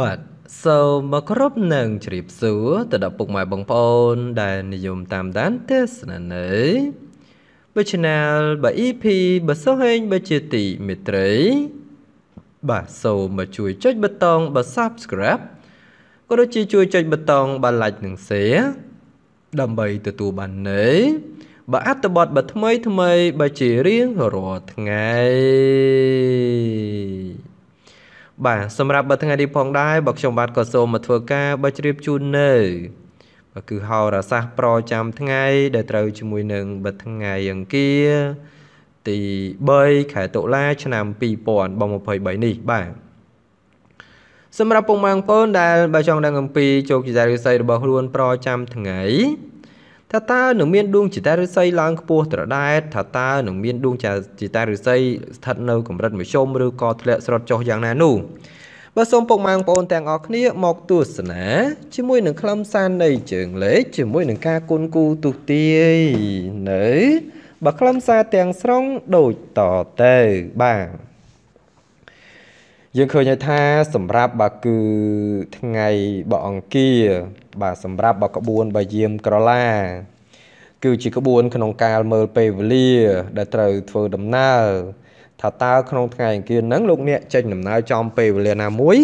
បាទសូមមកគោរពនឹងជ្រាបសួរទៅដល់ពុកម៉ែបងប្អូនដែលនិយមតាមដានទេសនានៃបើ Channel បើ EP បើសោះហេងបើជាទីមេត្រី បាទសូមមកជួយចុចប៊ូតុងបើ Subscribe ក៏ដូចជាជួយចុចប៊ូតុងបើ Like និង Share ដើម្បីទទួលបានន័យបើអត្ថបទបើថ្មីថ្មីបើជារៀងរាល់ថ្ងៃបាទសម្រាប់បើថ្ងៃនេះផងដែរបើខ្ញុំបាទក៏សូមមកធ្វើការបិជ្រាបជូននៅបាទគឺហោរាសាស្ត្រប្រចាំថ្ងៃ ដែលត្រូវជាមួយនឹងបិទថ្ងៃអង្គារទី3ខែតុលា ឆ្នាំ2023នេះបាទសម្រាប់ពុកម៉ែបងប្អូនដែលបើចង់ដឹងអំពីជោគជ័យរាសីរបស់ខ្លួនប្រចាំថ្ងៃថាតើនឹងមានដួងចតារិស័យឡើងខ្ពស់ត្រដែតថាតើនឹងមានដួងចតារិស័យស្ថិតនៅ កម្រិតមធ្យមឬក៏ធ្លាក់ស្រុតចុះយ៉ាងណានោះបាទសូមពុកម៉ែបងប្អូនទាំងអស់គ្នាមកទស្សនាជាមួយនឹងខ្លឹមសារនៃជើងលេខជាមួយនឹងការគុណគូទុទាយនៅបាទខ្លឹមសារទាំងស្រុងដូចតទៅបាទយើងឃើញហើយថាសម្រាប់បើគឺថ្ងៃបើអង្គារបាទសម្រាប់បើក្បួនបើយាមក្រឡា គឺជាក្បួនក្នុងការមើលពេលវេលាដែលត្រូវធ្វើដំណើរថាតើក្នុងថ្ងៃអង្គារហ្នឹងលោកអ្នកចេញដំណើរចំពេលវេលាណាមួយ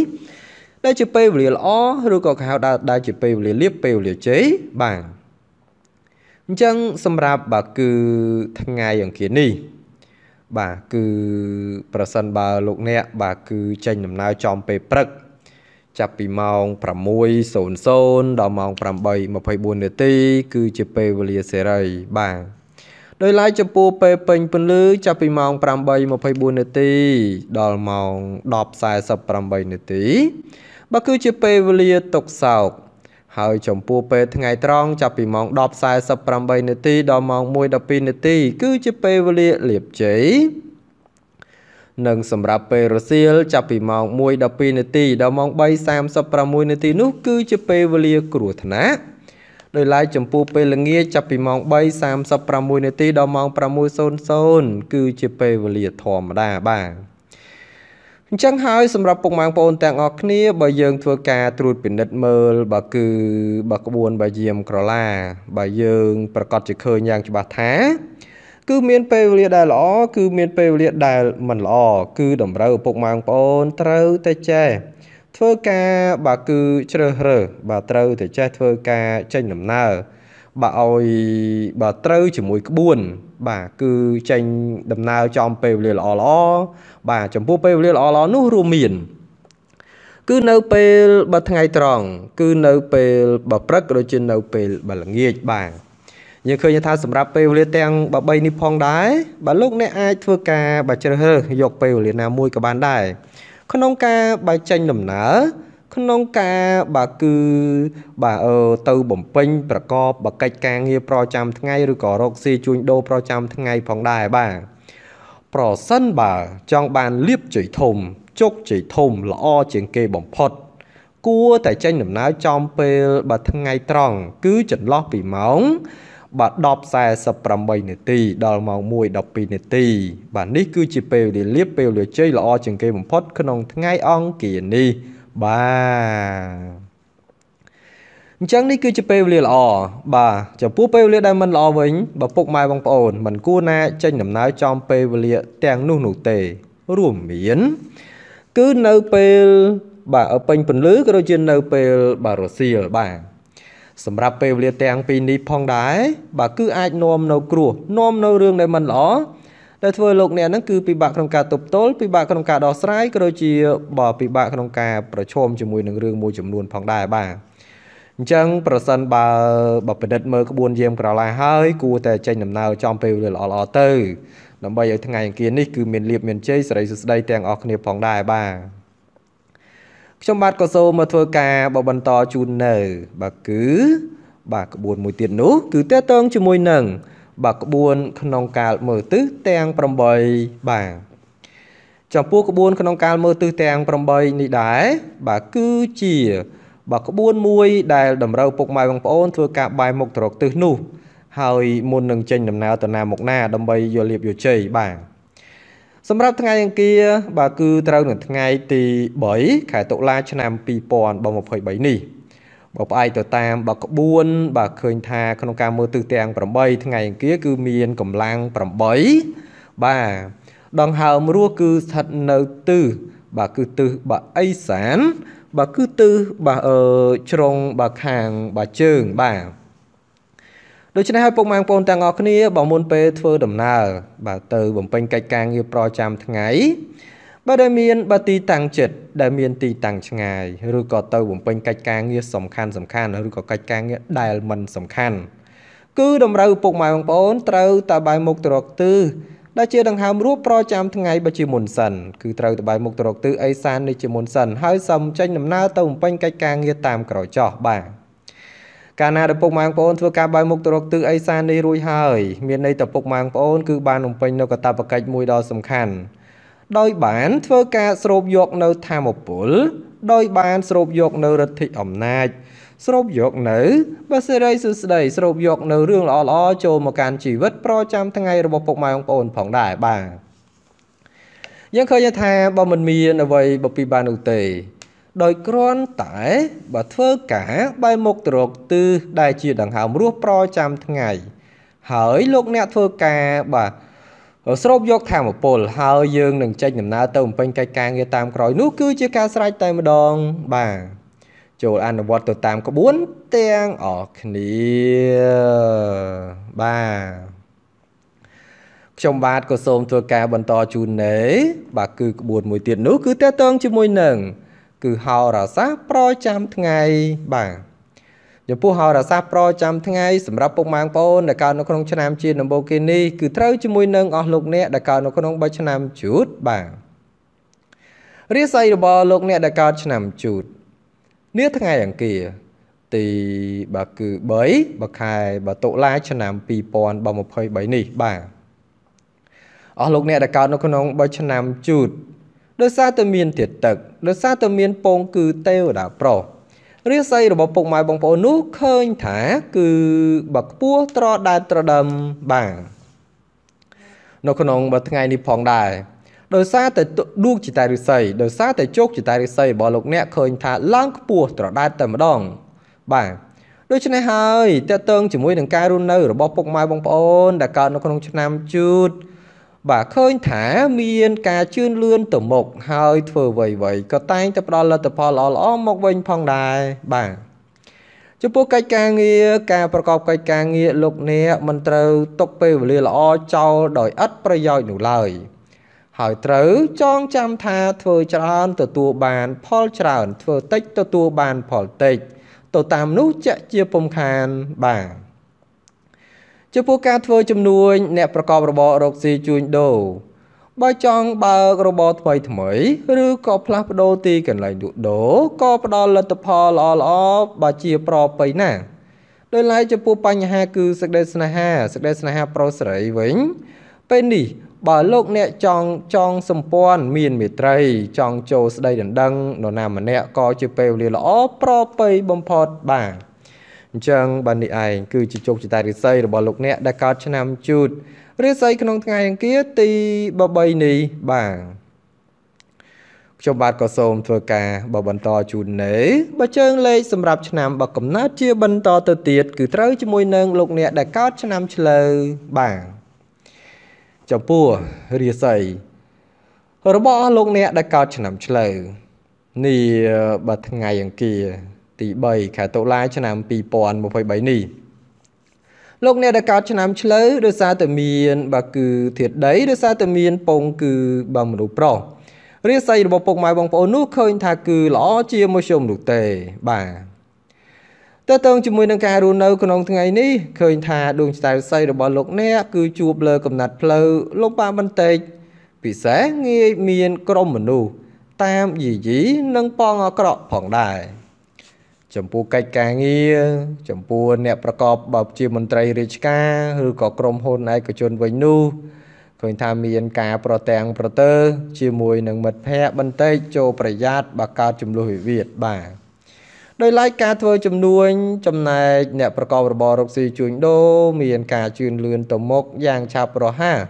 ដែលជាពេលវេលាល្អឬក៏កៅដៅដែលជាពេលវេលាលៀបពេលវេលាជ័យបាទអញ្ចឹងសម្រាប់បើគឺថ្ងៃអង្គារនេះបាទគឺ ប្រសិនបើលោកអ្នកបាទគឺចេញដំណើរចំពេលព្រឹក ចាប់ពីម៉ោង6:00ដល់ម៉ោង8:24នាទី គឺជាពេលវេលាសេរីបាទដោយឡែកចំពោះពេលពេញពន្លឺចាប់ពីម៉ោង8:24នាទី ដល់ម៉ោង10:48នាទីបើគឺជាពេលវេលាຕົកសោកហើយចំពោះពេលថ្ងៃត្រង់ចាប់ពីម៉ោង10:48នាទីដល់ម៉ោង1:12នាទី គឺជាពេលវេលាលាបជ័យនិងសម្រាប់ពេលរសៀលចាប់ពីម៉ោង1:12នាទីដល់ម៉ោង3:36នាទីនោះគឺជាពេលវេលាគ្រោះថ្នាក់ដោយឡែកចំពោះពេលល្ងាចចាប់ពីម៉ោង3:36នាទីដល់ម៉ោង6:00គឺជាពេលវេលាធម្មតាបាទអញ្ចឹងហើយសម្រាប់ពុកម៉ែបងប្អូនទាំងអស់គ្នាបើយើងធ្វើការត្រួតពិនិត្យមើលបើគឺបើក្បួនបាយាមក្រឡាបើយើងប្រកាសជាឃើញយ៉ាងច្បាស់ថា គឺមានពេលវេលាដែលល្អគឺមានពេលវេលាដែលមិនល្អគឺតម្រូវឪពុកម៉ែបងប្អូនត្រូវតែចេះធ្វើការបាទគឺជ្រើសរើសបាទត្រូវតែចេះធ្វើការចេញដំណើរបើឲ្យបើត្រូវជាមួយក្បួន បាទគឺចេញ ដំណើរចំពេលវេលាល្អល្អបាទចំពោះពេលវេលាល្អល្អនោះរួមមានគឺនៅពេលបើថ្ងៃត្រង់គឺនៅពេលបើព្រឹកដូចជានៅ ពេលបើល្ងាចបាទយើងឃើញថាសម្រាប់ពេលវេលាទាំង3នេះផងដែរបាទលោកអ្នកអាចធ្វើការបើជ្រើសរើសយកពេលវេលាណា មួយក៏បានដែរក្នុងការបើចេញដំណើរក្នុងការបាទគឺបាទទៅបំពេញប្រកបបកិច្ចការងារប្រចាំថ្ងៃឬក៏រកស៊ីជួញដូរប្រចាំថ្ងៃផងដែរបាទប្រសិនបើចង់បានលៀបជ័យធំជោគជ័យធំល្អជាងគេបំផុត គួរតែចេញដំណើរចំពេល បាទថ្ងៃត្រង់គឺចន្លោះពីម៉ោង បាទ10:48នាទីដល់ម៉ោង1:12នាទីបាទនេះគឺជាពេលវេលាលៀបពេលវេលាជ័យល្អជាងគេបំផុតក្នុងថ្ងៃ អង្គារនេះបាទអញ្ចឹងនេះគឺជាពេលវេលាល្អបាទចំពោះពេលវេលាដែលមិនល្អវិញបើពុកម៉ែបងប្អូនមិនគួរណាចេញដំណើរចំពេលវេលាទាំង នោះនោះទេរួមមាន គឺនៅពេល បាទឪពេញពន្លឺក៏ដូចជានៅពេល បាទរសៀលបាទសម្រាប់ពេលវេលា ទាំងពីរនេះផងដែរបាទគឺអាចនាំនៅ គ្រោះនាំនៅរឿងដែលមិនល្អដែលធ្វើលោកអ្នកហ្នឹងគឺពិបាកក្នុងការទប់ទល់ពិបាកក្នុងការដោះស្រាយក៏ដូចជាបើពិបាកក្នុងការប្រឈមជាមួយនឹងរឿងមួយចំនួនផងដែរបាទអញ្ចឹងប្រសិនបើបើបណ្ឌិតមើលក្បួន យាមក្រឡាហើយគួរតែចេញដំណើរចំពេលវេលាល្អៗទៅដើម្បីឲ្យថ្ងៃអង្គារនេះគឺមានលៀបមានជ័យសេរីសុស្ដីទាំងអស់គ្នាផងដែរបាទខ្ញុំបាទក៏សូមមកធ្វើការបបន្តជូននៅបាទគឺបាទក្បួនមួយទៀតនោះ គឺតេតងជាមួយនឹងបាទក្បួនក្នុងកាលមើលទិសទាំង8បាទចំពោះក្បួនក្នុងកាលមើលទិសទាំង8នេះដែរបាទគឺជាបាទក្បួន មួយ ដែលតម្រូវពុកម៉ែបងប្អូន ធ្វើការបែរមុខទៅរកទិសនោះហើយមុននឹងចេញដំណើរទៅណាមកណាដើម្បីយកលៀបយកជ័យបាទសម្រាប់ថ្ងៃអង្គារបាទគឺត្រូវនៅថ្ងៃ ទី3ខែតុលា ឆ្នាំ2023នេះបើផ្អែកទៅតាមបើក្បួនបើឃើញថាក្នុងការមើលទិសទាំង8ថ្ងៃអង្គារគឺមានកម្លាំង8បាទដង្ហើមរស់គឺស្ថិតនៅទិសបាទគឺទិសបាទអេសានបាទគឺទិសបាទអឺជ្រុងបាទខាងបាទជើងបាទដូច្នេះហើយពុកម៉ែបងប្អូនទាំងអស់គ្នាបើមុនពេលធ្វើដំណើរ បាទទៅបំពេញកិច្ចការងារប្រចាំ ថ្ងៃបើដែលមានបើទីតាំងចិត្តដែលមានទីតាំងឆ្ងាយឬក៏ទៅបំពេញកិច្ចការងារសំខាន់សំខាន់ឬក៏កិច្ចការងារដែលមិនសំខាន់ គឺតម្រូវពុកម៉ែបងប្អូនត្រូវតបែរមុខទៅរកទិសដែលជាដង្ហើមរួបប្រចាំថ្ងៃបើជាមុនសិនគឺត្រូវតបែរមុខទៅរកទិសអេសាននេះជាមុនសិនហើយសឹមចេញដំណើរទៅបំពេញកិច្ចការងារតាមក្រចោះបាទកាលណាដែលពុកម៉ែបងប្អូនធ្វើការបែរមុខទៅរកទិសអេសាននេះរួចហើយមានន័យថាពុកម៉ែបងប្អូនគឺបានបំពេញនៅកាតព្វកិច្ចមួយដ៏សំខាន់ដោយបានធ្វើការស្រូបយកនៅធម្មពលដោយ បាន ស្រូបយកនៅរទ្ធិអំណាច ស្រូបយក នៅបសិរីសុស្ដីស្រូបយកនៅរឿងល្អល្អចូលមកកាន់ជីវិតប្រចាំថ្ងៃរបស់ពុកម៉ែបងប្អូនផងដែរបាទយើងឃើញថាបើមិនមានអ្វីបពីបាននោះទេ ដោយគ្រាន់តែបើធ្វើការបែរមុខទៅរកទិសដែលជាដង្ហើមរស់ប្រចាំថ្ងៃ ហើយលោកអ្នកធ្វើការបាទស្រូបយកធមពលហើយយើងនឹងចេញដំណើរទៅបំពេញកិច្ចការងារតាមក្រោយនោះគឺជាការស្រេចតែម្ដងបាទចូលអនុវត្តទៅតាមក្បួនទាំងអស់គ្នាបាទខ្ញុំបាទក៏សូមធ្វើការបន្តជូនណែបាទគឺក្បួនមួយទៀតនោះគឺតកតងជាមួយនឹងគឺហោរាសាស្ត្រប្រចាំថ្ងៃបាទចំពោះហោរាសាស្ត្រប្រចាំថ្ងៃសម្រាប់ពុកម៉ែបងប្អូនដែលកើត នៅក្នុងឆ្នាំជាតិដំបូងគេនេះគឺត្រូវជាមួយនឹងអស់លោកអ្នកដែលកើតនៅក្នុង3ឆ្នាំជូតបាទរាសីរបស់លោកអ្នកដែលកើតឆ្នាំជូតនេះថ្ងៃអង្គារទីបើគឺ3បើខែបើតុលាឆ្នាំ2023នេះបាទអស់លោកអ្នកដែលកើតនៅក្នុង3ឆ្នាំជូតដោយសារតែមានទៀតទឹកដោយសារតែមាន ពង គឺទេវតាប្រុសរាសីរបស់ពុកម៉ែបងប្អូននោះឃើញថា គឺបើខ្ពស់ត្រដែតត្រដើមបាទនៅក្នុងមួយថ្ងៃនេះផងដែរដោយសារតែឌូកជាតារិស័យដោយសារតែជោគជាតារិស័យរបស់លោកអ្នកឃើញ ថាឡើងខ្ពស់ត្រដែតតែម្ដង បាទដូច្នេះហើយតើតើងជាមួយនឹងការរស់នៅរបស់ពុកម៉ែបងប្អូនដែលកើតនៅក្នុងឆ្នាំជូតបាទឃើញថាមានការជឿនលឿនទៅមុខហើយធ្វើអ្វីៗក៏តែងតែផ្ដល់លទ្ធផលល្អៗមកវិញផងដែរបាទចំពោះកិច្ចការងារការប្រកបកិច្ចការងារលោកអ្នកមិនត្រូវຕົកពេលវេលាល្អចោលដោយឥតប្រយោជន៍នោះឡើយ ហើយត្រូវចងចាំថាធ្វើច្រើនទទួលបានផលច្រើន ធ្វើតិចទទួលបានផលតិចទៅតាមនោះជាជាពំខានបាទចំពោះការធ្វើជំនួញអ្នកប្រកបរបររកស៊ីជួញដូរបើចង់បើករបរថ្មីថ្មីឬក៏ផ្លាស់ប្ដូរទីកន្លែងលក់ដូរក៏ផ្ដល់លទ្ធផលល្អល្អបើជាប្រពៃណាដោយឡែកចំពោះបញ្ហា គឺសេចក្តីស្នេហាសេចក្តីស្នេហាប្រុសស្រីវិញពេលនេះបើលោកអ្នកចង់ចង់សម្ព័ន្ធមានមេត្រី ចង់ចូលស្ដីដណ្ដឹងនរណាម្នាក់ក៏ជាពេលវេលាល្អប្រពៃបំផុតបាទអញ្ចឹងបាននេះឯងគឺជាជោគជតារិស័យរបស់លោកអ្នកដែលកើតឆ្នាំជូតរិស័យក្នុងថ្ងៃអង្គារទី3នេះបាទខ្ញុំបាទក៏សូមធ្វើការបបន្តជូននៅបើជើងលេខសម្រាប់ឆ្នាំបកកំណត់ជាបន្តទៅទៀតគឺត្រូវជាមួយនឹងលោកអ្នកដែលកើតឆ្នាំឆ្លូវបាទចំពោះរាសីរបស់លោកអ្នកដែលកើតឆ្នាំឆ្លូវនេះបើថ្ងៃអង្គារទី3ខែតុលា ឆ្នាំ2023នេះលោកអ្នកដែលកើតឆ្នាំ ឆ្លូវដោយសារតែមានបាទគឺធាតដីដោយសារតែមាន ពង គឺបើមនុស្សប្រុសរាសីរបស់ពុកម៉ែបងប្អូននោះឃើញថាគឺល្អជាមធ្យមនោះទេបាទតើតើជាមួយនឹងការរស់នៅក្នុងថ្ងៃនេះឃើញថាដួងចៅស័យរបស់លោកអ្នកគឺជួបលើកំណត់ផ្លូវលោកប៉ាបន្តិចពិសេសងាយមានក្រុមមនុស្សតាមយីយី និងប៉ងអក្រក់ផងដែរចំពោះកិច្ចការងារចំពោះអ្នកប្រកបបើជាមន្ត្រីរាជការឬក៏ក្រុមហ៊ុនឯកជនវិញនោះឃើញថាមានការប្រទាំងប្រទើជាមួយនឹងមិត្តភ័ក្តិបន្តិចចូលប្រយ័ត្នបើកើតចំនួនវិវាទបាទដោយឡែកការធ្វើ ចំនួនចំណែកអ្នកប្រកបរបររកស៊ីជួញដូរមានការជឿនលឿនទៅមុខយ៉ាងឆាប់រហ័ស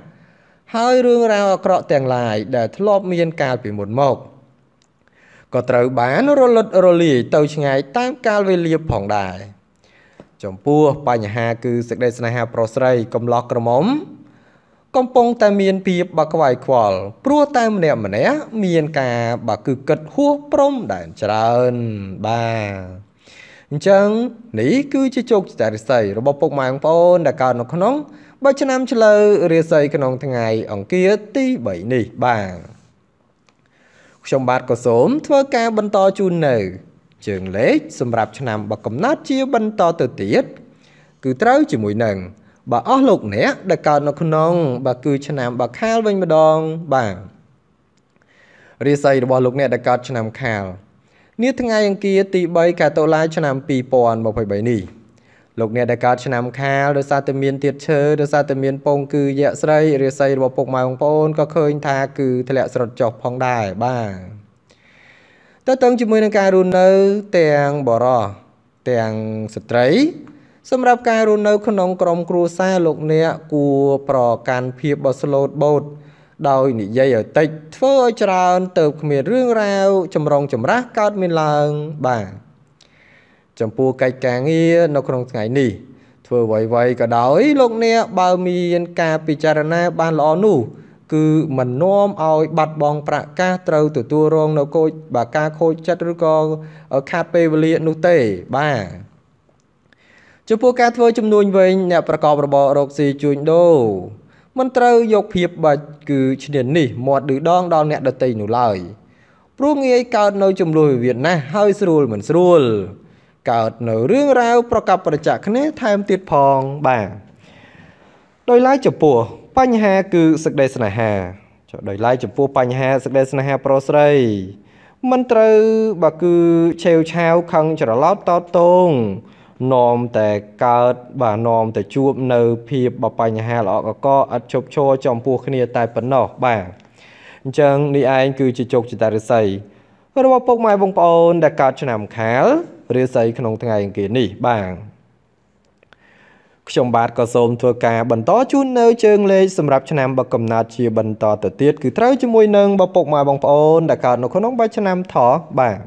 ហើយរឿងរ៉ាវអាក្រក់ទាំងឡាយដែលធ្លាប់មានកាលពីមុនមកក៏ត្រូវបានរលត់រលាយទៅឆ្ងាយតាមកាលវេលាផងដែរចំពោះបញ្ហាគឺសេចក្តីស្នេហាប្រុសស្រីកំឡោះក្រមុំកំពុងតែមានភាពបាក់ខ្វាយខ្វល់ព្រោះតែម្នាក់ម្នាក់មានការបាក់គឺគិតហួសព្រំដែរច្រើនបាទអញ្ចឹងនេះគឺជាជោគជតារិស័យរបស់ពុកម៉ែបងប្អូន ដែលកើតនៅក្នុងបើឆ្នាំ ឆ្លូវរាសីក្នុងថ្ងៃ អង្គារទី3នេះបាទខ្ញុំបាទក៏សូមធ្វើការបន្តជូននៅ ជើងលេខសម្រាប់ឆ្នាំបកកំណត់ជាបន្តទៅទៀតគឺត្រូវជាមួយនឹងបើអស់លោក អ្នកដែលកើតនៅ ក្នុងបើគឺ ឆ្នាំបខាលវិញម្ដងបាទរាសីរបស់លោកអ្នកដែលកើតឆ្នាំខាលនាថ្ងៃអង្គារទី3ខែតុលា ឆ្នាំ2023នេះលោកអ្នកដែលកើតឆ្នាំខាលដោយសារតែមានទៀតឈើដោយសារតែមានពងគឺយៈស្រីរាសីរបស់ពុកម៉ែបងប្អូនក៏ឃើញថាគឺធ្លាក់ស្រុតចុះផងដែរបាទតើតឹងជាមួយនឹងការរស់នៅទាំងបរោះទាំងស្ត្រីសម្រាប់ការរស់នៅក្នុងក្រមគ្រួសារលោកអ្នកគួរប្រកាន់ភាពបស្លូតបូតដោយនិយាយឲ្យតិចធ្វើឲ្យច្រើនទៅគ្មានរឿងរ៉ាវចម្រងចម្រាស់កើតមានឡើងបាទចំពោះកិច្ចការងារនៅក្នុងថ្ងៃនេះធ្វើអ្វីៗក៏ដោយលោកអ្នក បើមានការពិចារណាបានល្អនោះគឺមិននាំឲ្យបាត់បង់ប្រាក់កាសត្រូវទទួលរងនៅគោចបើការខូចចិត្តឬក៏ខាតពេលវេលានោះទេបាទចំពោះការធ្វើចំនួនវិញអ្នកប្រកបរបររកស៊ីជួញដូរមិនត្រូវយកភាពបាច់គឺឈ្នាននេះមាត់ឌឺដងដល់អ្នកដតីនោះឡើយព្រោះងាយកើតនៅ ចំនួនវិវាទណាស់ហើយស្រួលមិនស្រួលកើតនៅរឿងរ៉ាវប្រកបប្រចាំគ្នាថែមទៀតផងបាទដោយឡែកចំពោះបញ្ហាគឺសេចក្តីស្នេហាចុះដោយឡែកចំពោះបញ្ហាសេចក្តីស្នេហាប្រុសស្រីមិនត្រូវបើគឺឆេវឆាវខឹងច្រឡោតតតងនោមតែកើតបាទនោមតែជួបនៅភាពបបញ្ហាល្អកកឥតឈប់ឈរចំពោះគ្នាតែប៉ុណ្ណោះបាទអញ្ចឹងនេះឯងគឺជាជោគជតារិស័យរបស់ពុកម៉ែបងប្អូនដែលកើតឆ្នាំខាលរាសីក្នុងថ្ងៃអង្គារនេះបាទខ្ញុំបាទក៏សូមធ្វើការបន្តជូននៅ ជើងលេខសម្រាប់ឆ្នាំបកកំណត់ជាបន្តទៅទៀតគឺត្រូវជាមួយនឹងបពុកម៉ែបងប្អូនដែលកើតនៅក្នុងបច្ចឆ្នាំថោះបាទ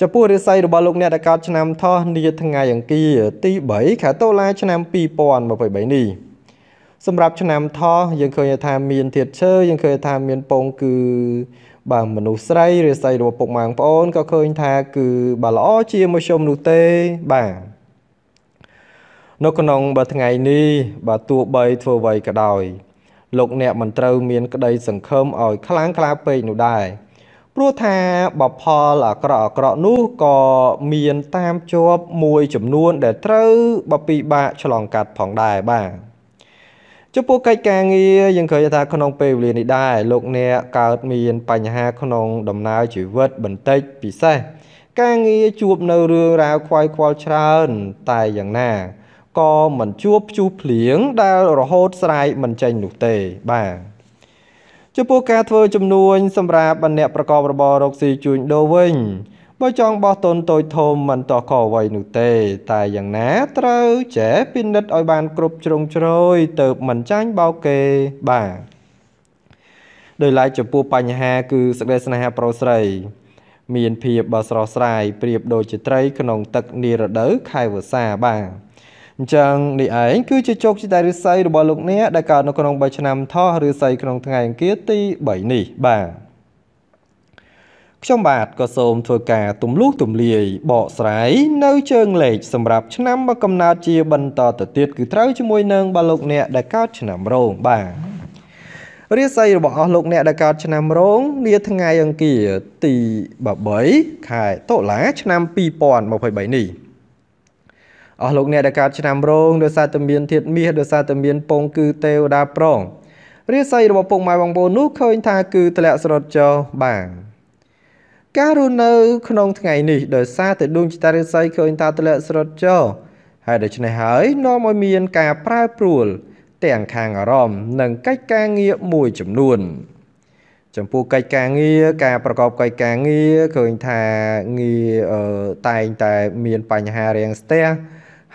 ចំពោះរាសីរបស់លោកអ្នកដែលកើតឆ្នាំថោះនាថ្ងៃអង្គារទី3ខែតុលាឆ្នាំ2023នេះសម្រាប់ ឆ្នាំថោះយើងឃើញថាមានធាតឈើយើងឃើញថាមានពងគឺបាទមនុស្សស្រីឬស្រីរបស់ពុកម៉ាងប្អូនក៏ឃើញថាគឺ បាទល្អជាមួយខ្ញុំនោះទេបាទនៅក្នុងបាទថ្ងៃនេះបាទទោះបីធ្វើអ្វីក៏ដោយលោកអ្នកមិនត្រូវមានក្តី សង្ឃឹមឲ្យខ្លាំងក្លាពេកនោះដែរព្រោះថាបផលអាក្រក់អាក្រក់នោះក៏មានតាមជាប់មួយចំនួន ដែលត្រូវបពិបាកឆ្លងកាត់ផងដែរបាទចំពោះកិច្ចការងារយើងឃើញថាក្នុងពេលវេលានេះដែរលោកអ្នកកើតមាន បញ្ហាក្នុងដំណើរជីវិតបន្តិចពិសេសការងារជួបនៅរឿងរ៉ាវខ្វាយខ្វល់ច្រើនតែយ៉ាងណាក៏មិនជួបភ្ជុះភ្លៀងដែលរហូតស្រ័យមិនចេញនោះទេបាទចំពោះការធ្វើចំនួនសម្រាប់អ្នកប្រកបរបររកស៊ីជួញដូរវិញបើចង់បោះទុនតូចធំមិនតោះខអ្វីនោះទេ តែយ៉ាងណាត្រូវចេះពិនិត្យឲ្យបាន គ្រប់ជ្រុងជ្រោយទៅមិនចាញ់បោកគេបាទដោយឡែកចំពោះបញ្ហា គឺសេចក្តីស្នេហាប្រុសស្រី មានភាពបើស្រស់ស្រាយប្រៀបដូចជាត្រី ក្នុង ទឹកនារដូវខែវស្សាបាទអញ្ចឹងនេះឯងគឺជាជោគជ័យឫស្សីរបស់លោកអ្នកដែលកើតនៅក្នុង3ឆ្នាំថោះឫស្សីក្នុងថ្ងៃអង្គារទី3នេះបាទខ្ញុំបាទក៏សូមធ្វើការទម្លុះទម្លាយបកស្រាយនៅជើងលេខសម្រាប់ឆ្នាំមកកំណត់ជាបន្តទៅទៀតគឺត្រូវជាមួយនឹងបាទលោកអ្នកដែលកើតឆ្នាំរោងបាទរាសីរបស់អស់លោកអ្នកដែលកើតឆ្នាំរោងនាថ្ងៃអង្គារទី13ខែតុលាឆ្នាំ2023នេះអស់លោកអ្នកដែលកើតឆ្នាំរោងដោយសារតែមានធាតុមាសដោយសារតែមានពងគឺទេវតាប្រងរាសីរបស់ពុកម៉ែបងប្អូននោះឃើញថាគឺធ្លាក់ស្រុតចោលបាទការរស់នៅក្នុងថ្ងៃនេះដោយសារតែដួងចតារិស័យឃើញតាធ្លាក់ស្រុតចោហើយដូច្នេះហើយនាំឲ្យមានការប្រែប្រួលទាំងខាងអារម្មណ៍និងកិច្ចការងារមួយចំនួន ចំពោះកិច្ចការងារការប្រកបកិច្ចការងារឃើញថាងារតែងតែមានបញ្ហារាំងស្ទះ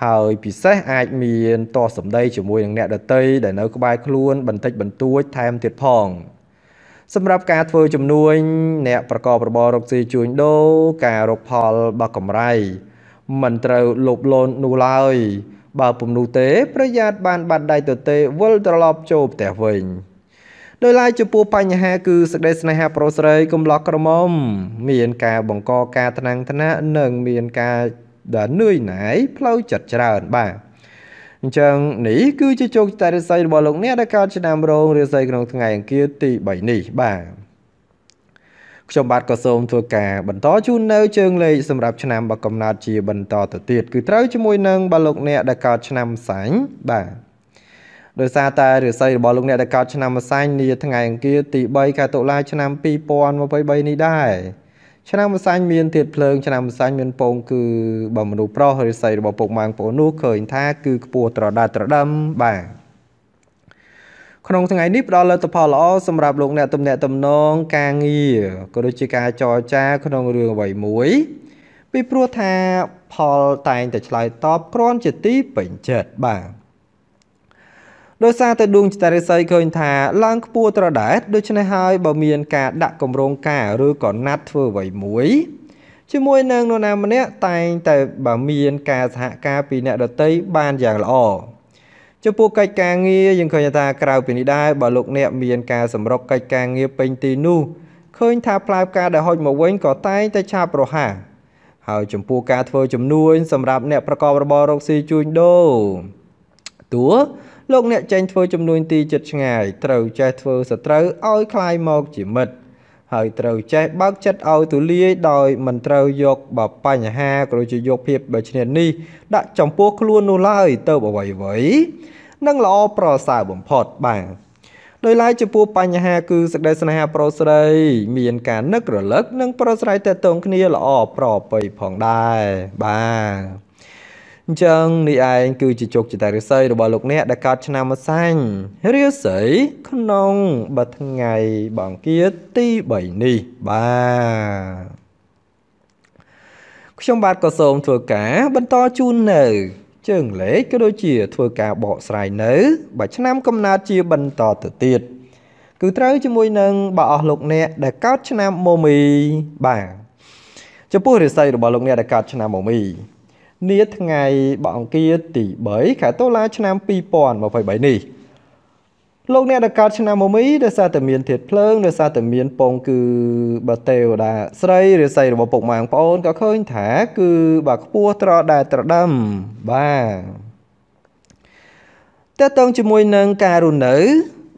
ហើយពិសេសអាចមានតសម្ដីជាមួយនឹងអ្នកដតីដែលនៅក្បែរខ្លួនបន្តិចបន្តួចថែមទៀតផង។សម្រាប់ការធ្វើជំនួញអ្នកប្រកបរបររកស៊ីជួញដូរការរកផលបកកម្រៃមិនត្រូវលោភលន់នោះឡើយបើពំនោះទេ ប្រយ័ត្នបាន បាត់ដៃទទេវិលត្រឡប់ចូលផ្ទះវិញដោយឡែកចំពោះបញ្ហាគឺសេចក្តីស្នេហាប្រុសស្រី កំឡោះក្រមុំមានការបង្កការថ្នាំងថ្នាក់និងមានការដែលនឿយណាយផ្លូវចិត្តច្រើនបាទអញ្ចឹងនេះគឺជាជោគជ័យរិស័យរបស់លោកអ្នកដែលកើតឆ្នាំរងរិស័យក្នុងថ្ងៃអង្គារទី3នេះបាទខ្ញុំបាទក៏សូមធ្វើការបន្តជូននៅ ជើង លេខសម្រាប់ឆ្នាំ បកកំណត់ជា បន្តទៅទៀតគឺត្រូវជាមួយនឹងបាទលោកអ្នកដែលកើតឆ្នាំសាញ់បាទដោយសារតែរាសីរបស់លោកអ្នកដែលកើតឆ្នាំសាញ់នា ថ្ងៃអង្គារទី3ខែតុលាឆ្នាំ2023នេះដែរឆ្នាំម្សាញ់មានទៀតភ្លើងឆ្នាំម្សាញ់មានពងគឺបើមនុស្សប្រុសរិស័យរបស់ពុកម៉ែបងប្អូននោះឃើញថាគឺខ្ពស់ត្រដាត្រដឹមបាទក្នុងថ្ងៃនេះផ្ដល់លទ្ធផលល្អសម្រាប់លោកអ្នកទំនាក់ទំនងការងារក៏ដូចជាការចរចាក្នុងរឿងអ្វីមួយ ពីព្រោះថាផលតែងតែឆ្លើយតបគ្រាន់ជាទីពេញចិត្តបាទដោយសារតែដួងចតារិស័យឃើញថាឡើងខ្ពស់ត្រដែតដូច្នេះហើយបើមានការដាក់គម្រោងការឬក៏ណាត់ធ្វើអ្វីមួយជាមួយនឹងនរណាម្នាក់តែងតែបើមានការសហការពីអ្នកដតីបានយ៉ាងល្អចំពោះកិច្ចការងារយើងឃើញថាក្រៅពីនេះដែរបើលោកអ្នកមានការសម្រុកកិច្ចការងារពេញទីនោះឃើញថាផ្លែផ្កាដែលហុចមកវិញក៏តែងតែឆាប់រហ័សហើយចំពោះការធ្វើជំនួញសម្រាប់អ្នកប្រកបរបររកស៊ីជួញដូរតួលោកអ្នកចេញធ្វើចំនួនទីចិត្តឆ្ងាយត្រូវចេះធ្វើសត្រូវឲ្យคลายមកជាមិត្តហើយត្រូវចេះបើកចិត្តឲ្យទូលាយដោយមិនត្រូវយកបបញ្ហាក៏ជាយកភាពដូចគ្នានេះដាក់ចំពោះខ្លួននោះឡើយទៅអ្វីអ្វីនឹងល្អប្រសើរបំផុតបាទដោយឡែកចំពោះបញ្ហាគឺសេចក្តីស្នេហាប្រុសស្រី មានការនឹករលឹក និងប្រស្រ័យតេតងគ្នាល្អប្រពៃផងដែរបាទអញ្ចឹងនេះឯងគឺជាជោគជតារាសីរបស់លោកអ្នកដែលកើតឆ្នាំម្សាញ់រាសីក្នុងបើថ្ងៃបង្គៀទី3នេះបាទខ្ញុំបាទក៏សូមធ្វើការ បន្តជូននៅជើងលេខក៏ដូចជា ធ្វើការបកស្រាយនៅបើឆ្នាំ កំណើតជាបន្តទៅទៀតគឺត្រូវជាមួយនឹងបើអស់លោកអ្នកដែលកើតឆ្នាំមូមីបាទចំពោះរាសីរបស់លោកអ្នកដែលកើតឆ្នាំមូមីនាថ្ងៃបអង្គារទី3ខែតុលាឆ្នាំ2023នេះលោកអ្នកដែលកើតឆ្នាំមមីដោយសារតែមានធាតភ្លើងដោយសារតែមានពងគឺបាតេវតាស្រីឬស្រីរបស់ពុកម៉ែបងប្អូនក៏ឃើញថា គឺ បាទខ្ពស់ត្រដែតត្រដឹមបាទតើតងជាមួយនឹងការរស់នៅ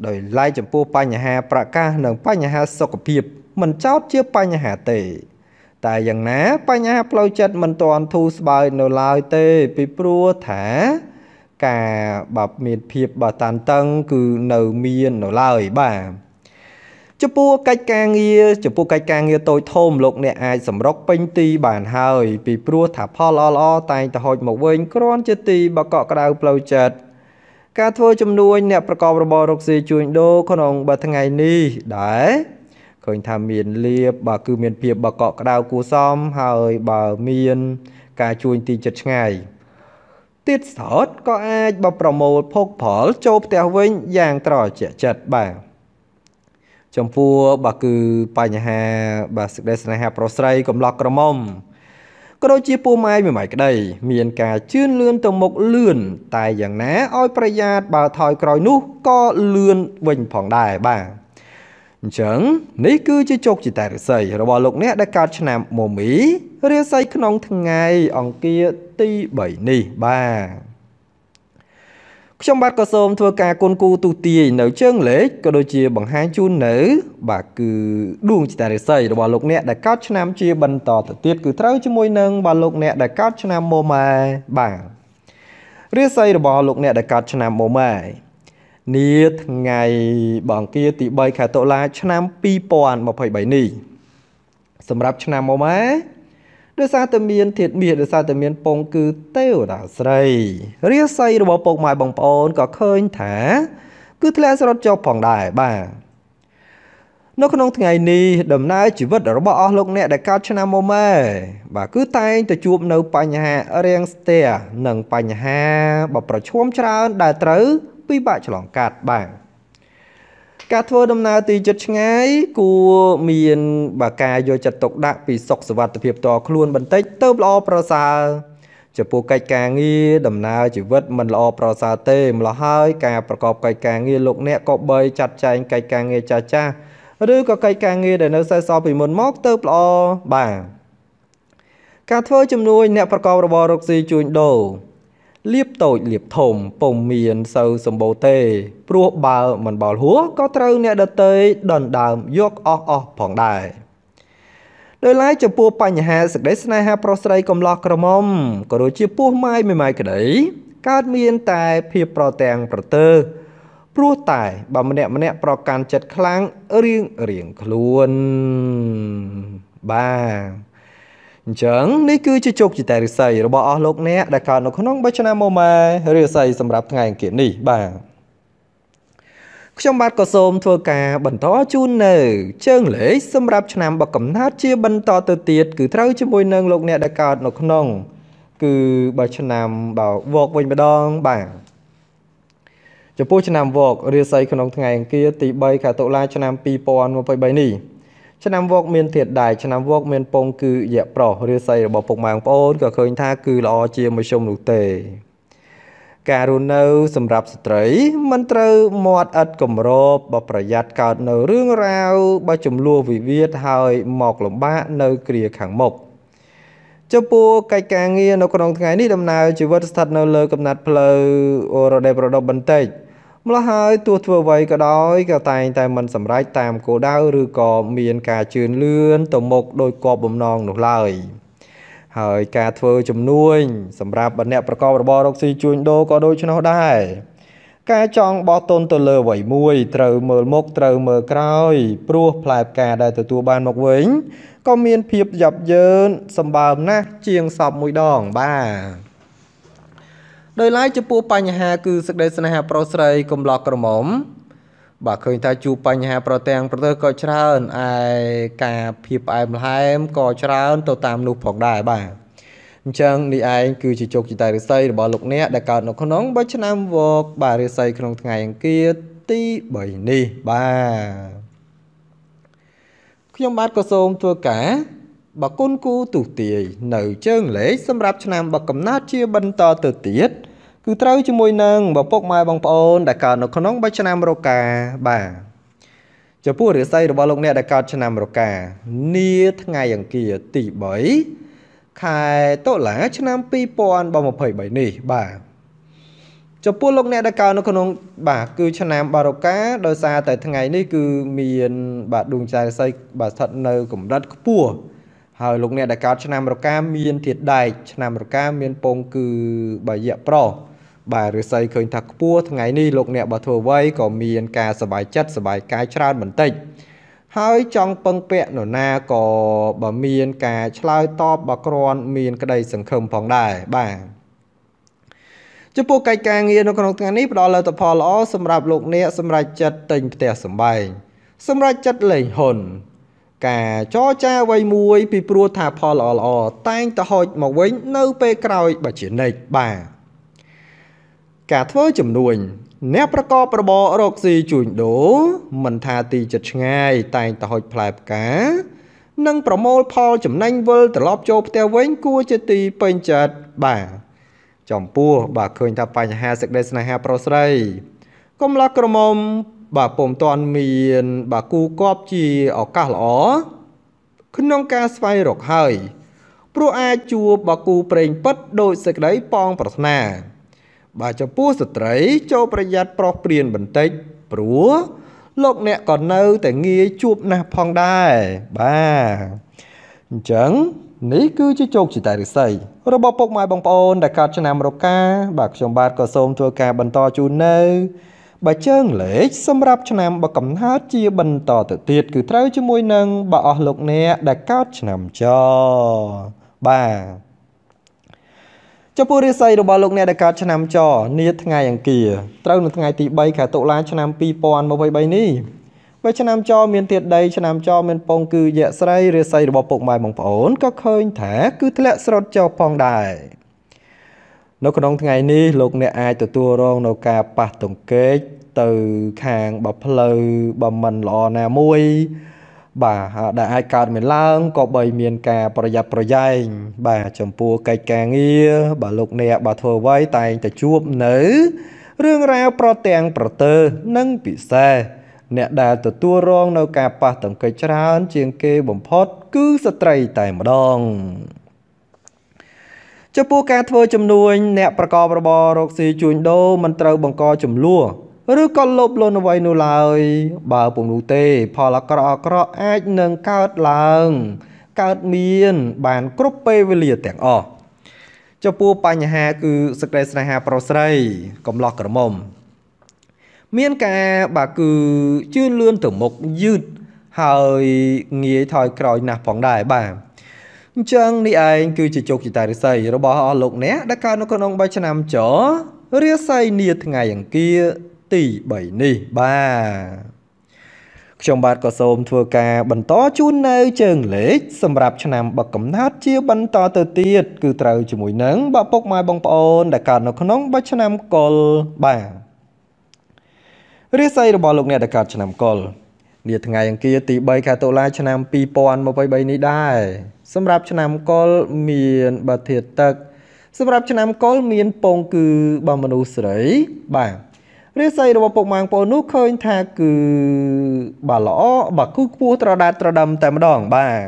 ដោយឡែកចំពោះបញ្ហាប្រកាស និងបញ្ហាសុខភាព មិនចោតជាបញ្ហាទេតែយ៉ាងណាបញ្ហាផ្លូវចិត្តមិនទាន់ធូរស្បើយនៅឡើយទេពីព្រោះថា ការបើមានភាពបើតានតឹងគឺនៅមាននៅឡើយបាទចំពោះកិច្ចការងារចំពោះកិច្ចការងារតូចធំលោកអ្នកអាចសម្រុកពេញទីបានហើយ ពីព្រោះថាផលល្អល្អតែងតែហូចមកវិញគ្រាន់ជាទីបកកក្រៅផ្លូវចិត្តការធ្វើជំនួយអ្នកប្រកបរបររកស៊ីជួញដូរក្នុងបើថ្ងៃនេះដែរឃើញថាមានលៀបបាទគឺមានភាពបើកក់ក្តៅគួសមហើយបើមាន ការជួញទីចិត្តឆ្ងាយៀតស្រោតក៏អាចបប្រមូលភោគផលចូលផ្ទះវិញយ៉ាងត្រជាក់ចិត្តបាទចំពោះបាទគឺបញ្ហា បាទសេចក្តីស្នេហាប្រុសស្រីកំឡោះក្រមុំក៏ដូចជាពូម៉ែមួយម៉ៃក្តីមានការជឿនលឿនទៅមុខលឿនតែយ៉ាងណាឲ្យប្រយ័ត្នបើថយក្រោយនោះក៏លឿនវិញផងដែរបាទអញ្ចឹងនេះគឺជាជោគជតារិស័យរបស់លោកអ្នក ដែលកើតឆ្នាំមមីរាស័យក្នុងថ្ងៃអង្គារទី3នេះបាទខ្ញុំបាទក៏សូមធ្វើការគុណគូទូទាយនៅ ជើងលេខក៏ដូចជាបង្ហាញជូននៅ បាទគឺដួងចតារិស័យរបស់លោកអ្នកដែលកើតឆ្នាំជាបន្តទៅទៀតគឺត្រូវជាមួយនឹងបាទលោកអ្នក ដែលកើតឆ្នាំមុំម៉ែបាទរាស័យរបស់លោកអ្នកដែលកើតឆ្នាំមុំម៉ែនាថ្ងៃបង្គាទី3ខែតុលាឆ្នាំ2023នេះសម្រាប់ឆ្នាំមកម៉ាដោយសារតែមានធាតមាសដោយសារតែមានពងគឺទេវតាស្រីរាសីរបស់ពុកម៉ែបងប្អូនក៏ឃើញថា គឺធ្លាក់ស្រុតចុះផងដែរបាទនៅក្នុងថ្ងៃនេះដំណើរជីវិតរបស់អស់លោកអ្នកដែលកើតឆ្នាំមុំម៉ែបាទគឺតែងតែជួបនៅបញ្ហារាំងស្ទះនិងបញ្ហាបប្រឈមច្រើនដែលត្រូវពិបាកឆ្លងកាត់បាទការធ្វើដំណើរទីជិតឆ្ងាយគួរមានបើការយកចិត្តទុកដាក់ពីសុខសុវត្ថិភាពតខ្លួនបន្តិចទៅល្អប្រសើរចំពោះកិច្ចការងារដំណើរជីវិតមិនល្អប្រសើរទេម្ល៉េះហើយការប្រកបកិច្ចការងារលោកអ្នកក៏បី ចាត់ចែងកិច្ចការងារចាស់ចាស់ឬក៏កិច្ចការងារដែលនៅសេសសល់ពីមុនមកទៅល្អបាទការធ្វើជំនួយអ្នកប្រកបរបររកស៊ីជួញដូរលៀបតូចលៀបធំពុំមានសូវសម្បូរទេព្រោះបើមិនបោលហួរក៏ត្រូវអ្នកដតេដណ្ដើមយកអស់អស់ផងដែរដោយឡែកចំពោះបញ្ហាសេចក្តីស្នេហាប្រុសស្រីកំឡោះក្រមុំក៏ដូចជាពោះម៉ាយមេម៉ាយក្តីកើតមានតែភាពប្រទាំងប្រទើព្រោះតែបើម្នាក់ម្នាក់ប្រកាន់ចិត្តខ្លាំងរៀងរៀងខ្លួនបាទអញ្ចឹងនេះគឺជាជោគជតារិស័យរបស់អស់លោកអ្នកដែលកើតនៅក្នុងបេឆ្នាំមុំម៉ែរិស័យសម្រាប់ថ្ងៃអង្គារនេះបាទខ្ញុំបាទក៏សូម ធ្វើការ បន្តជូននៅ ជើង លេខសម្រាប់ឆ្នាំបកកំណត់ជាបន្តទៅទៀតគឺត្រូវជាមួយនឹងលោកអ្នកដែលកើតនៅក្នុង គឺបើឆ្នាំបើវកវិញម្ដងបាទចំពោះឆ្នាំវករាសីក្នុងថ្ងៃអង្គារទី3ខែតុលា ឆ្នាំ2023នេះឆ្នាំវោកមានទៀតដែរឆ្នាំវោកមានពងគឺយៈប្រុសរាសីរបស់ពុកម៉ែបងប្អូនក៏ឃើញថាគឺល្អជាមធ្យមនោះទេការរស់នៅសម្រាប់ស្ត្រីមិនត្រូវមាត់ឥតគម្របបើប្រយ័ត្នកើតនៅរឿងរ៉ាវបើចំនួនវិវាទហើយមកលំបាកនៅគ្រាខាងមុខចំពោះកិច្ចការងារនៅក្នុងថ្ងៃនេះដំណើរជីវិតស្ថិតនៅលើកំណត់ផ្លូវរដេប្រដប់បន្តិចម្ល៉េះហើយទោះធ្វើអ្វីក៏ដោយក៏តែងតែមិនសម្រេចតាមគោលដៅឬក៏មានការជឿនលឿនទៅមុខដោយគប់បំណងនោះឡើយហើយការធ្វើជំនួញសម្រាប់បណ្ណប្រកបរបររកស៊ីជួញដូរក៏ដូច្នោះដែរការចង់បោះទុនទៅលើអ្វីមួយ ត្រូវមើលមុខត្រូវមើលក្រោយព្រោះផ្លែផ្កាដែលទទួលបានមកវិញក៏មានភាពយ៉ាប់យ៉ឺនសម្បើមណាស់ជាងសពមួយដងបាទដោយឡែកចំពោះបញ្ហាគឺសេចក្តីស្នេហាប្រុសស្រីកំឡោះក្រមុំបាទឃើញថាជួបបញ្ហាប្រទាំងប្រទើក៏ច្រើនឯការភៀបផ្អែមល្ហែមក៏ច្រើនទៅតាម នោះផងដែរបាទអញ្ចឹងនេះឯងគឺជាជោគជតារិស័យរបស់លោកអ្នក ដែលកើតនៅក្នុងបច្ចឆ្នាំវកបាទរិស័យក្នុងថ្ងៃអង្គារទី3នេះបាទខ្ញុំបាទក៏សូមធ្វើការបកគុណគូទុទាយនៅជើងលេខសម្រាប់ ឆ្នាំបកកំណត់ជាបន្តទៅទៀតគឺត្រូវជាមួយនឹងបពុកម៉ែបងប្អូនដែលកើតនៅក្នុងបច្ចឆ្នាំរកាបាទចំពោះរាសីរបស់លោកអ្នកដែលកើតឆ្នាំរកានាថ្ងៃអង្គារទី3ខែតុលាឆ្នាំ2023នេះបាទចំពោះលោកអ្នកដែលកើតនៅ ក្នុង បាទគឺឆ្នាំបារកាដោយសារតែថ្ងៃនេះគឺមាន បាទដួងចែរស័យបាទស្ថិតនៅកម្រិតខ្ពស់ហើយលោកអ្នកដែលកើតឆ្នាំរកាមានធាតដែកឆ្នាំរកាមានពង គឺបាយៈប្រុសបាទរិស័យឃើញថាខ្ពស់ថ្ងៃនេះលោកអ្នកបើធ្វើអ្វីក៏មានការសบายចិត្តសบายកាយច្រើនបន្តិចហើយចង់ពឹងពាក់នរណាក៏បើមានការឆ្លើយតបបើគ្រាន់មានក្តីសង្ឃឹមផងដែរបាទចំពោះកិច្ចការងារនៅក្នុងថ្ងៃនេះផ្ដល់លទ្ធផលល្អសម្រាប់លោកអ្នកសម្រាប់ចិត្តទិញផ្ទះសម្បែងសម្រាប់ចិត្តលេងហ៊ុន ការចរចាអ្វីមួយ ពីព្រោះថាផលល្អល្អតែងតែហូចមកវិញនៅពេលក្រោយបើជានិច្ចបាទការធ្វើជំនួញអ្នកប្រកបរបររកស៊ីជួញដូរមិនថាទីចិត្តឆ្ងាយតែងតែហុចផ្លែផ្កានិងប្រមូល ផលចំណេញវិលត្រឡប់ចូលផ្ទះវិញគួរជាទីពេញចិត្តបាទចំពោះបាទឃើញថាបញ្ហាសេចក្តីស្នេហាប្រុសស្រីកុំឡាក្រមុំបាទពុំតាន់មានបាទគូគប់ជាឱកាសល្អក្នុងការស្វែងរកហើយ ព្រោះអាចជួបបាគូប្រេងពិតដោយសេចក្តីប៉ងប្រាថ្នាបាទចំពោះស្ត្រី ចូលប្រយ័ត្នប្រុសព្រៀនបន្តិចព្រោះលោកអ្នកក៏នៅតែងាយជួបណាស់ផងដែរបាទអញ្ចឹងនេះគឺជាជោគជតារិស័យរបស់ពុកម៉ែបងប្អូនដែលកើតឆ្នាំរកា បាទខ្ញុំបាទក៏សូមធ្វើការបន្តជូននៅ បើជើង លេខសម្រាប់ឆ្នាំបកំណើតជាបន្តទៅទៀតគឺត្រូវជាមួយនឹងបើអស់លោកអ្នកដែលកើតឆ្នាំចបាទចំពោះរាសីរបស់លោកអ្នកដែលកើតឆ្នាំចនាថ្ងៃអង្គារត្រូវនៅថ្ងៃទី3ខែតុលា ឆ្នាំ2023នេះបើឆ្នាំចមានធាតុដី ឆ្នាំចមានពងគឺយៈស្រីរាសីរបស់ពុកម៉ែបងប្អូនក៏ឃើញថាគឺធ្លាក់ស្រុតចោផងដែរនៅក្នុងថ្ងៃនេះលោកអ្នកអាចទទួលរងនៅការប៉ះទង្គិចទៅខាងបើផ្លូវបើមិនល្អណាមួយបាទដែលអាចកើតមានឡើងក៏បី មានការប្រយ័ត្នប្រយែងបាទចំពោះកិច្ចការងារបាទលោកអ្នក បាទធ្វើអ្វីតែងតែជួបនៅរឿងរ៉ាវប្រទាំងប្រទើនិងពិសេសអ្នកដែលទទួលរងនៅការប៉ះទង្គិចច្រើន ជាងគេបំផុត គឺស្ត្រីតែម្ដងចំពោះការធ្វើជំនួញអ្នកប្រកបរបររកស៊ីជួញដូរមិនត្រូវបង្កចំនួនឬក៏លោភលន់អ្វីនោះឡើយបើពុំនោះទេ ផលអាក្រក់អាក្រក់អាចនឹងកើតឡើង កើតមានបានគ្រប់ពេលវេលាទាំងអស់ចំពោះបញ្ហាគឺសេចក្តីស្នេហាប្រុសស្រីកំឡោះក្រមុំ មានការបាទគឺជឿនលឿនទៅមុខយឺតហើយងាយថយក្រោយណាស់ផងដែរបាទអញ្ចឹងនេះឯងគឺ ជាជោគជតារិស័យរបស់អស់លោកអ្នកដែលកើតនៅក្នុង3ឆ្នាំចរាស័យនីថ្ងៃអង្គារទី3នេះបាទខ្ញុំបាទក៏សូមធ្វើការបន្តជូននៅជើងលេខសម្រាប់ឆ្នាំបកកំណត់ជាបន្តទៅទៀតគឺត្រូវជាមួយនឹងបពុកម៉ែបងប្អូនដែលកើតនៅក្នុងបឆ្នាំកុលបាទរាសីរបស់លោកអ្នកដែលកើតឆ្នាំកុលនាថ្ងៃអង្គារទី3ខែតុលា ឆ្នាំ2023នេះដែរសម្រាប់ឆ្នាំកុលមានបាធាទឹក សម្រាប់ឆ្នាំកុលមានពង គឺបើមនុស្សស្រីបាទរាសីរបស់ពុកម៉ាងបងនោះឃើញថាគឺបាទល្អបាទគឺខ្ពស់ត្រដាតត្រដឹមតែម្ដងបាទ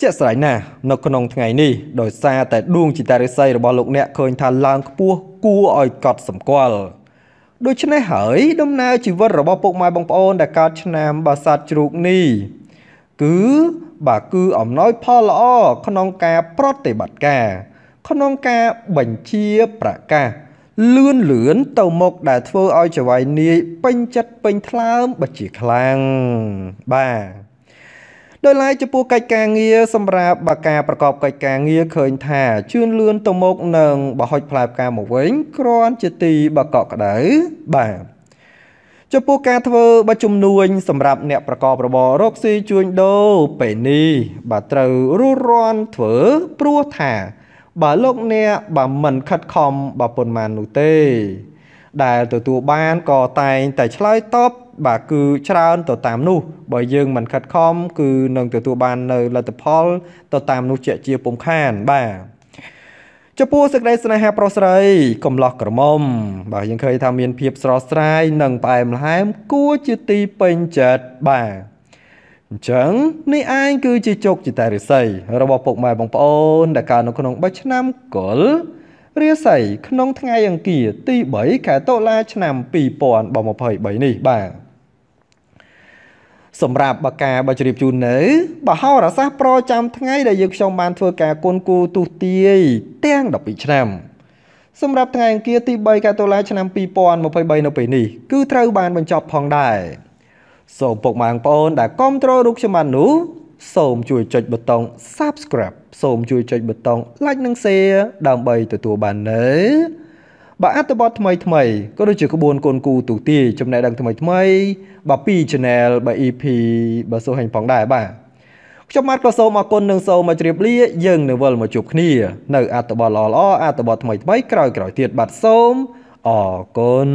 ជាក់ស្ដែងណាស់នៅក្នុងថ្ងៃនេះដោយសារតែដួងជីតារាសីរបស់លោកអ្នកឃើញថាឡើងខ្ពស់គួរឲ្យកត់សម្គាល់ ដូច្នេះហើយដំណើរជីវិតរបស់ពុកម៉ែបងប្អូនដែលកើតឆ្នាំបាសាទជ្រូកនេះ គឺបាទគឺអំណោយផលល្អក្នុងការប្រតិបត្តិការ ក្នុងការបញ្ជាប្រកាសលឿនលឿនទៅមុខដែលធ្វើឲ្យចវាយនាយពេញចិត្តពេញថ្លើមបិជាខ្លាំងបាទដោយឡែកចំពោះកិច្ចការងារសម្រាប់បើការប្រកបកិច្ចការងារឃើញថាជឿនលឿនទៅមុខនឹងបោះហុចផ្លែផ្កាមកវិញគ្រាន់ជាទីបកកក្តៅបាទចំពោះការធ្វើបទជំនួញសម្រាប់អ្នកប្រកបរបររកស៊ីជួញដូរពេលនេះបាទត្រូវរួសរាន់ធ្វើព្រោះថាបើលោកអ្នកបើមិនខិតខំបើប៉ុន្មាននោះទេ ដែលទទួលបានក៏តែងតែឆ្លើយតបបាទគឺច្រើនទៅតាមនោះបើយើងមិនខិតខំគឺនឹងទទួលបាននៅលទ្ធផលទៅតាមនោះជាជាពុំខានបាទចំពោះសេចក្តីស្នេហាប្រុសស្រីកំឡោះក្រមុំបាទយើងឃើញថាមានភាពស្រស់ស្រាយនិងផ្អែមល្ហែមគួរជាទីពេញចិត្តបាទអញ្ចឹងនេះឯងគឺជាជោគជាតារិស័យរបស់ពុកម៉ែបងប្អូនដែលកើតនៅក្នុង3ឆ្នាំកុលរាសីក្នុងថ្ងៃអង្គារ ទី3ខែតុលាឆ្នាំ2023នេះបាទសម្រាប់បកាបជ្រាបជូននៅបហោរសាស្ត្រប្រចាំថ្ងៃដែលយើងខ្ញុំបានធ្វើការគុនគូទុះទាយទាំង12ឆ្នាំ សម្រាប់ថ្ងៃអង្គារទី3ខែតុលាឆ្នាំ2023នៅពេលនេះគឺត្រូវបានបញ្ចប់ផងដែរសូមពុកម៉ែបងប្អូនដែលគ្រប់គ្រងរូបខ្ញុំបាននោះសូមជួយចុចប៊ូតុង Subscribe សូមជួយចុចប៊ូតុង Like និង Share ដើម្បីទទួលបាននៅបើអត្ថបទថ្មីថ្មីក៏ដូចជាក្បួនគុនគូទូទាយចំណេះដឹងថ្មីថ្មីបើ2 Channel បើ EP បើសូហេងផងដែរបាទខ្ញុំបាទក៏សូមអរគុណនិងសូមមកជ្រាបលា យើងនៅវិលមកជួបគ្នានៅអត្ថបទល្អៗអត្ថបទថ្មីថ្មីក្រោយៗទៀតបាទសូមអរគុណ